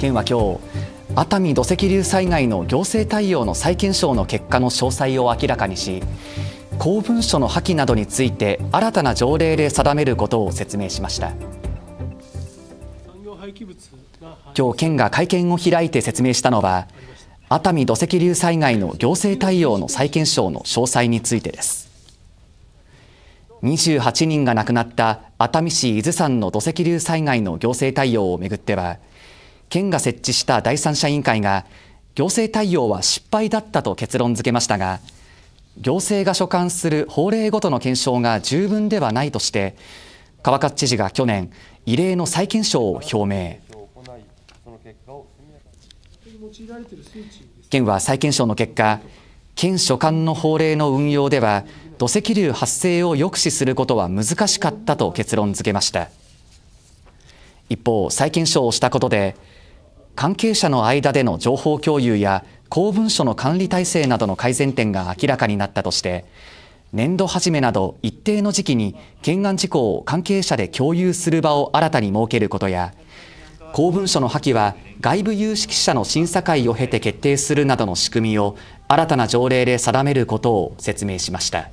県は今日熱海土石流災害の行政対応の再検証の結果の詳細を明らかにし公文書の破棄などについて新たな条例で定めることを説明しました今日県が会見を開いて説明したのは熱海土石流災害の行政対応の再検証の詳細についてです28人が亡くなった熱海市伊豆山の土石流災害の行政対応をめぐっては県が設置した第三者委員会が行政対応は失敗だったと結論付けましたが行政が所管する法令ごとの検証が十分ではないとして川勝知事が去年異例の再検証を表明県は再検証の結果県所管の法令の運用では土石流発生を抑止することは難しかったと結論付けました一方再検証をしたことで関係者の間での情報共有や公文書の管理体制などの改善点が明らかになったとして年度初めなど一定の時期に懸案事項を関係者で共有する場を新たに設けることや公文書の破棄は外部有識者の審査会を経て決定するなどの仕組みを新たな条例で定めることを説明しました。